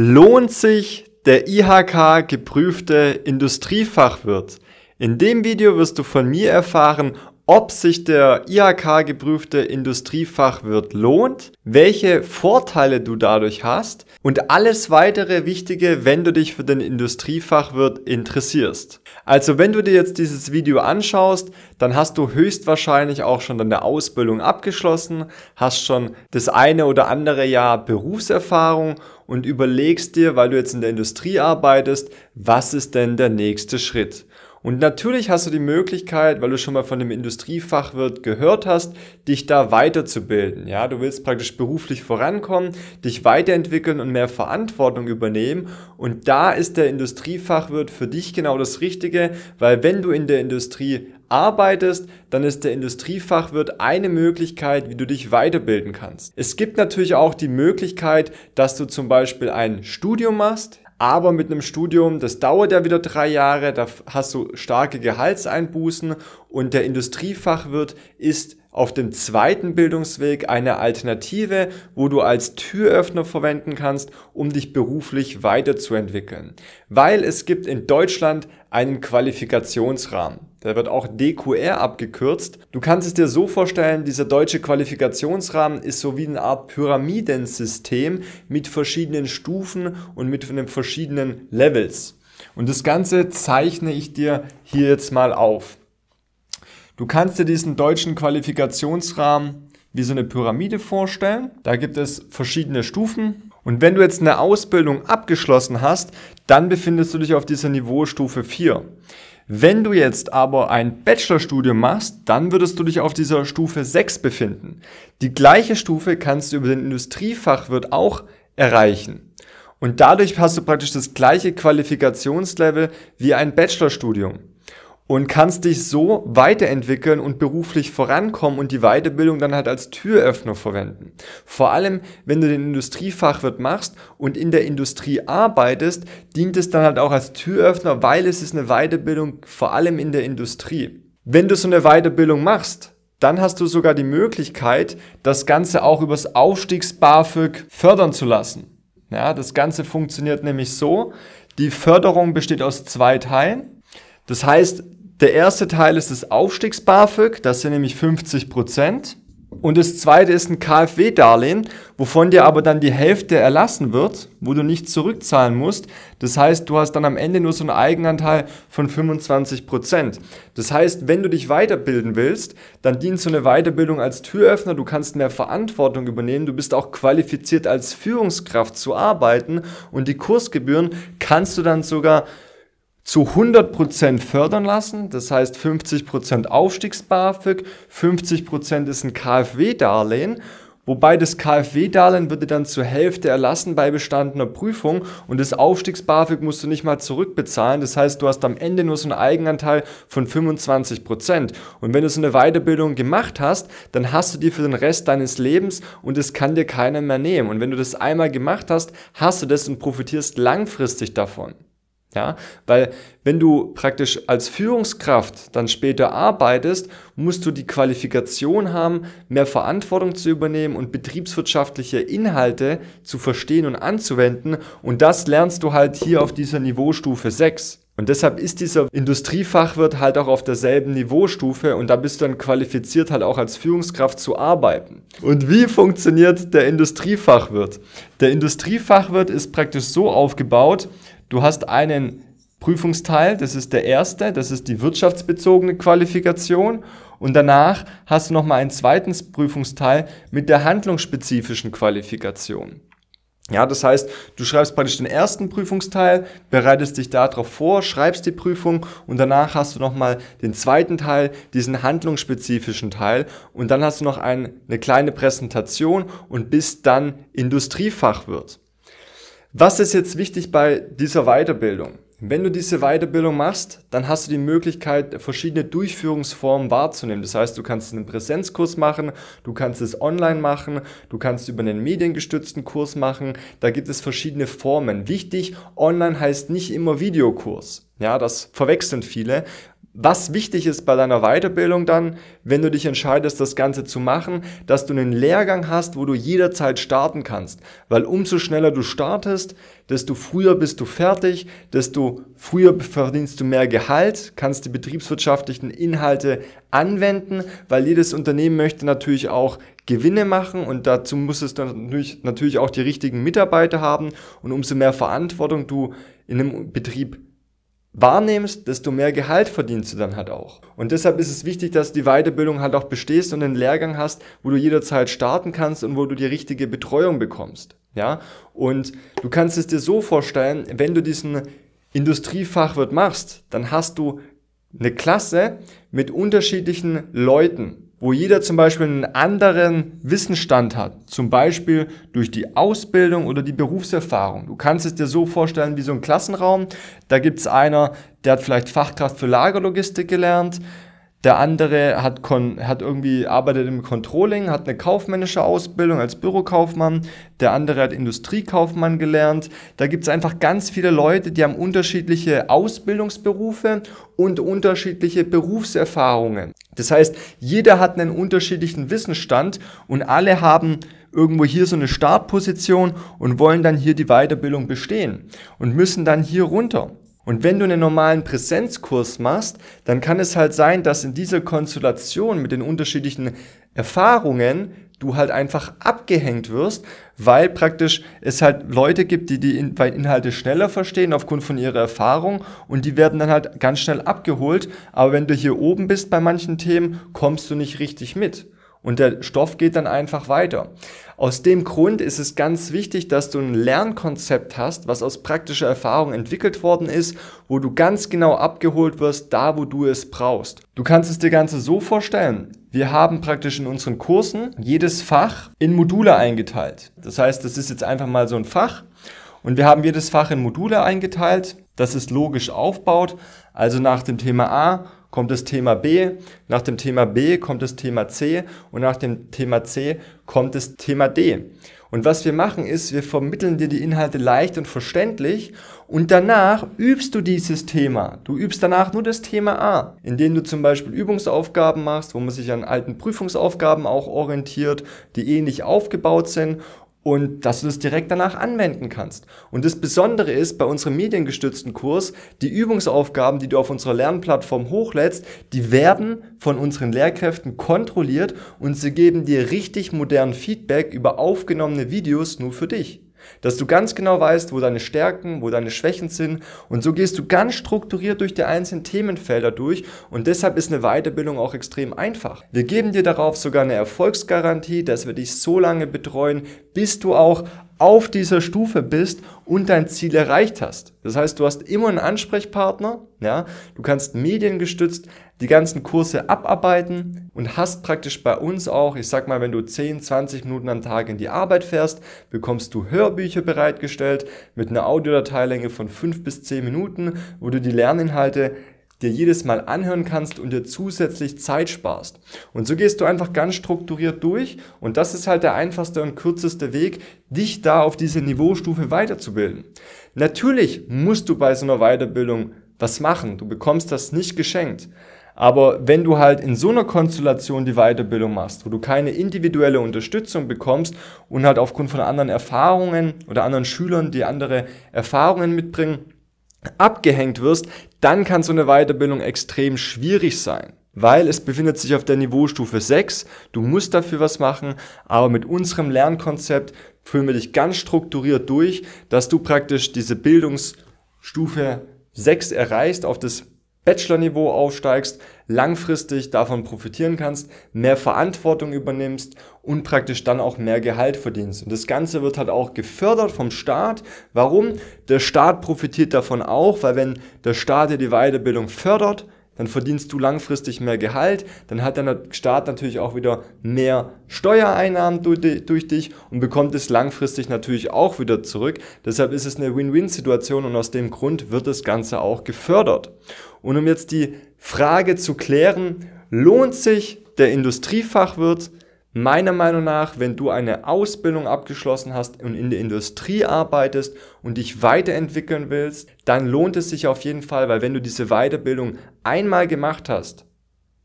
Lohnt sich der IHK geprüfte Industriefachwirt? In dem Video wirst du von mir erfahren, ob sich der IHK geprüfte Industriefachwirt lohnt, welche Vorteile du dadurch hast und alles weitere Wichtige, wenn du dich für den Industriefachwirt interessierst. Also wenn du dir jetzt dieses Video anschaust, dann hast du höchstwahrscheinlich auch schon deine Ausbildung abgeschlossen, hast schon das eine oder andere Jahr Berufserfahrung und überlegst dir, weil du jetzt in der Industrie arbeitest, was ist denn der nächste Schritt. Und natürlich hast du die Möglichkeit, weil du schon mal von dem Industriefachwirt gehört hast, dich da weiterzubilden. Ja, du willst praktisch beruflich vorankommen, dich weiterentwickeln und mehr Verantwortung übernehmen. Und da ist der Industriefachwirt für dich genau das Richtige, weil wenn du in der Industrie arbeitest, dann ist der Industriefachwirt eine Möglichkeit, wie du dich weiterbilden kannst. Es gibt natürlich auch die Möglichkeit, dass du zum Beispiel ein Studium machst, aber mit einem Studium, das dauert ja wieder drei Jahre, da hast du starke Gehaltseinbußen und der Industriefachwirt ist auf dem zweiten Bildungsweg eine Alternative, wo du als Türöffner verwenden kannst, um dich beruflich weiterzuentwickeln. Weil es gibt in Deutschland einen Qualifikationsrahmen. Der wird auch DQR abgekürzt. Du kannst es dir so vorstellen, dieser deutsche Qualifikationsrahmen ist so wie eine Art Pyramidensystem mit verschiedenen Stufen und mit verschiedenen Levels. Und das Ganze zeichne ich dir hier jetzt mal auf. Du kannst dir diesen deutschen Qualifikationsrahmen wie so eine Pyramide vorstellen. Da gibt es verschiedene Stufen. Und wenn du jetzt eine Ausbildung abgeschlossen hast, dann befindest du dich auf dieser Niveaustufe 4. Wenn du jetzt aber ein Bachelorstudium machst, dann würdest du dich auf dieser Stufe 6 befinden. Die gleiche Stufe kannst du über den Industriefachwirt auch erreichen. Und dadurch hast du praktisch das gleiche Qualifikationslevel wie ein Bachelorstudium und kannst dich so weiterentwickeln und beruflich vorankommen und die Weiterbildung dann halt als Türöffner verwenden. Vor allem, wenn du den Industriefachwirt machst und in der Industrie arbeitest, dient es dann halt auch als Türöffner, weil es ist eine Weiterbildung vor allem in der Industrie. Wenn du so eine Weiterbildung machst, dann hast du sogar die Möglichkeit, das Ganze auch übers Aufstiegs-BAföG fördern zu lassen. Ja, das Ganze funktioniert nämlich so. Die Förderung besteht aus zwei Teilen. Das heißt, der erste Teil ist das Aufstiegs-BAföG, das sind nämlich 50 Prozent. Und das zweite ist ein KfW-Darlehen, wovon dir aber dann die Hälfte erlassen wird, wo du nicht zurückzahlen musst. Das heißt, du hast dann am Ende nur so einen Eigenanteil von 25%. Prozent. Das heißt, wenn du dich weiterbilden willst, dann dient so eine Weiterbildung als Türöffner, du kannst mehr Verantwortung übernehmen, du bist auch qualifiziert als Führungskraft zu arbeiten und die Kursgebühren kannst du dann sogar zu 100% fördern lassen. Das heißt 50% Aufstiegs-BAföG, 50% ist ein KfW-Darlehen. Wobei das KfW-Darlehen würde dann zur Hälfte erlassen bei bestandener Prüfung und das aufstiegs musst du nicht mal zurückbezahlen. Das heißt, du hast am Ende nur so einen Eigenanteil von 25%. Und wenn du so eine Weiterbildung gemacht hast, dann hast du die für den Rest deines Lebens und es kann dir keiner mehr nehmen. Und wenn du das einmal gemacht hast, hast du das und profitierst langfristig davon. Ja, weil wenn du praktisch als Führungskraft dann später arbeitest, musst du die Qualifikation haben, mehr Verantwortung zu übernehmen und betriebswirtschaftliche Inhalte zu verstehen und anzuwenden. Und das lernst du halt hier auf dieser Niveaustufe 6. Und deshalb ist dieser Industriefachwirt halt auch auf derselben Niveaustufe und da bist du dann qualifiziert halt auch als Führungskraft zu arbeiten. Und wie funktioniert der Industriefachwirt? Der Industriefachwirt ist praktisch so aufgebaut, Du hast einen Prüfungsteil, das ist der erste, das ist die wirtschaftsbezogene Qualifikation und danach hast du nochmal einen zweiten Prüfungsteil mit der handlungsspezifischen Qualifikation. Ja, das heißt, du schreibst praktisch den ersten Prüfungsteil, bereitest dich darauf vor, schreibst die Prüfung und danach hast du nochmal den zweiten Teil, diesen handlungsspezifischen Teil und dann hast du noch ein, eine kleine Präsentation und bist dann Industriefachwirt. Was ist jetzt wichtig bei dieser Weiterbildung? Wenn du diese Weiterbildung machst, dann hast du die Möglichkeit, verschiedene Durchführungsformen wahrzunehmen. Das heißt, du kannst einen Präsenzkurs machen, du kannst es online machen, du kannst über einen mediengestützten Kurs machen. Da gibt es verschiedene Formen. Wichtig, online heißt nicht immer Videokurs. Ja, das verwechseln viele was wichtig ist bei deiner Weiterbildung dann, wenn du dich entscheidest, das Ganze zu machen, dass du einen Lehrgang hast, wo du jederzeit starten kannst. Weil umso schneller du startest, desto früher bist du fertig, desto früher verdienst du mehr Gehalt, kannst die betriebswirtschaftlichen Inhalte anwenden, weil jedes Unternehmen möchte natürlich auch Gewinne machen und dazu muss es natürlich, natürlich auch die richtigen Mitarbeiter haben und umso mehr Verantwortung du in einem Betrieb wahrnimmst, desto mehr Gehalt verdienst du dann halt auch. Und deshalb ist es wichtig, dass du die Weiterbildung halt auch bestehst und einen Lehrgang hast, wo du jederzeit starten kannst und wo du die richtige Betreuung bekommst. Ja? Und du kannst es dir so vorstellen, wenn du diesen Industriefachwirt machst, dann hast du eine Klasse mit unterschiedlichen Leuten wo jeder zum Beispiel einen anderen Wissensstand hat, zum Beispiel durch die Ausbildung oder die Berufserfahrung. Du kannst es dir so vorstellen wie so ein Klassenraum. Da gibt es einer, der hat vielleicht Fachkraft für Lagerlogistik gelernt, der andere hat, hat irgendwie arbeitet im Controlling, hat eine kaufmännische Ausbildung als Bürokaufmann, der andere hat Industriekaufmann gelernt. Da gibt es einfach ganz viele Leute, die haben unterschiedliche Ausbildungsberufe und unterschiedliche Berufserfahrungen. Das heißt, jeder hat einen unterschiedlichen Wissensstand und alle haben irgendwo hier so eine Startposition und wollen dann hier die Weiterbildung bestehen und müssen dann hier runter. Und wenn du einen normalen Präsenzkurs machst, dann kann es halt sein, dass in dieser Konstellation mit den unterschiedlichen Erfahrungen du halt einfach abgehängt wirst, weil praktisch es halt Leute gibt, die die Inhalte schneller verstehen aufgrund von ihrer Erfahrung und die werden dann halt ganz schnell abgeholt. Aber wenn du hier oben bist bei manchen Themen, kommst du nicht richtig mit und der Stoff geht dann einfach weiter. Aus dem Grund ist es ganz wichtig, dass du ein Lernkonzept hast, was aus praktischer Erfahrung entwickelt worden ist, wo du ganz genau abgeholt wirst, da wo du es brauchst. Du kannst es dir Ganze so vorstellen. Wir haben praktisch in unseren Kursen jedes Fach in Module eingeteilt. Das heißt, das ist jetzt einfach mal so ein Fach. Und wir haben jedes Fach in Module eingeteilt, dass es logisch aufbaut. Also nach dem Thema A kommt das Thema B, nach dem Thema B kommt das Thema C und nach dem Thema C kommt das Thema D. Und was wir machen ist, wir vermitteln dir die Inhalte leicht und verständlich und danach übst du dieses Thema. Du übst danach nur das Thema A, indem du zum Beispiel Übungsaufgaben machst, wo man sich an alten Prüfungsaufgaben auch orientiert, die ähnlich eh aufgebaut sind und dass du es das direkt danach anwenden kannst. Und das Besondere ist bei unserem mediengestützten Kurs, die Übungsaufgaben, die du auf unserer Lernplattform hochlädst, die werden von unseren Lehrkräften kontrolliert und sie geben dir richtig modernen Feedback über aufgenommene Videos nur für dich dass du ganz genau weißt, wo deine Stärken, wo deine Schwächen sind und so gehst du ganz strukturiert durch die einzelnen Themenfelder durch und deshalb ist eine Weiterbildung auch extrem einfach. Wir geben dir darauf sogar eine Erfolgsgarantie, dass wir dich so lange betreuen, bis du auch auf dieser Stufe bist und dein Ziel erreicht hast. Das heißt, du hast immer einen Ansprechpartner, ja, du kannst mediengestützt die ganzen Kurse abarbeiten und hast praktisch bei uns auch, ich sag mal, wenn du 10, 20 Minuten am Tag in die Arbeit fährst, bekommst du Hörbücher bereitgestellt mit einer Audiodateilänge von 5 bis 10 Minuten, wo du die Lerninhalte dir jedes Mal anhören kannst und dir zusätzlich Zeit sparst. Und so gehst du einfach ganz strukturiert durch und das ist halt der einfachste und kürzeste Weg, dich da auf diese Niveaustufe weiterzubilden. Natürlich musst du bei so einer Weiterbildung was machen, du bekommst das nicht geschenkt. Aber wenn du halt in so einer Konstellation die Weiterbildung machst, wo du keine individuelle Unterstützung bekommst und halt aufgrund von anderen Erfahrungen oder anderen Schülern, die andere Erfahrungen mitbringen, abgehängt wirst, dann kann so eine Weiterbildung extrem schwierig sein weil es befindet sich auf der Niveaustufe 6. Du musst dafür was machen, aber mit unserem Lernkonzept führen wir dich ganz strukturiert durch, dass du praktisch diese Bildungsstufe 6 erreichst, auf das Bachelor-Niveau aufsteigst, langfristig davon profitieren kannst, mehr Verantwortung übernimmst und praktisch dann auch mehr Gehalt verdienst. Und das Ganze wird halt auch gefördert vom Staat. Warum? Der Staat profitiert davon auch, weil wenn der Staat dir die Weiterbildung fördert, dann verdienst du langfristig mehr Gehalt, dann hat der Staat natürlich auch wieder mehr Steuereinnahmen durch, dich und bekommt es langfristig natürlich auch wieder zurück. Deshalb ist es eine Win-Win-Situation und aus dem Grund wird das Ganze auch gefördert. Und um jetzt die Frage zu klären, lohnt sich der Industriefachwirt Meiner Meinung nach, wenn du eine Ausbildung abgeschlossen hast und in der Industrie arbeitest und dich weiterentwickeln willst, dann lohnt es sich auf jeden Fall, weil wenn du diese Weiterbildung einmal gemacht hast,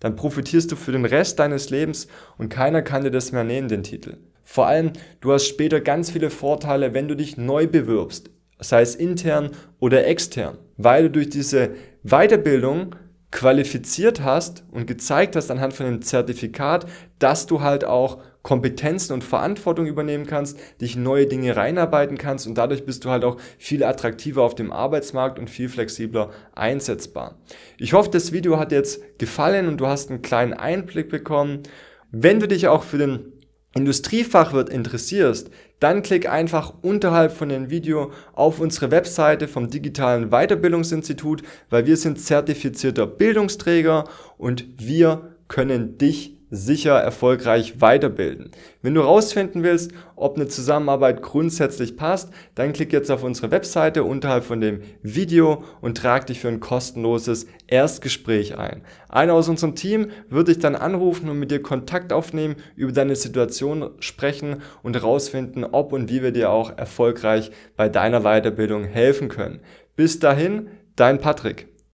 dann profitierst du für den Rest deines Lebens und keiner kann dir das mehr nehmen, den Titel. Vor allem, du hast später ganz viele Vorteile, wenn du dich neu bewirbst, sei es intern oder extern, weil du durch diese Weiterbildung qualifiziert hast und gezeigt hast anhand von einem Zertifikat, dass du halt auch Kompetenzen und Verantwortung übernehmen kannst, dich in neue Dinge reinarbeiten kannst und dadurch bist du halt auch viel attraktiver auf dem Arbeitsmarkt und viel flexibler einsetzbar. Ich hoffe, das Video hat jetzt gefallen und du hast einen kleinen Einblick bekommen. Wenn du dich auch für den Industriefachwirt interessierst, dann klick einfach unterhalb von dem Video auf unsere Webseite vom Digitalen Weiterbildungsinstitut, weil wir sind zertifizierter Bildungsträger und wir können dich sicher erfolgreich weiterbilden. Wenn du rausfinden willst, ob eine Zusammenarbeit grundsätzlich passt, dann klick jetzt auf unsere Webseite unterhalb von dem Video und trag dich für ein kostenloses Erstgespräch ein. Einer aus unserem Team wird dich dann anrufen und mit dir Kontakt aufnehmen, über deine Situation sprechen und rausfinden, ob und wie wir dir auch erfolgreich bei deiner Weiterbildung helfen können. Bis dahin, dein Patrick.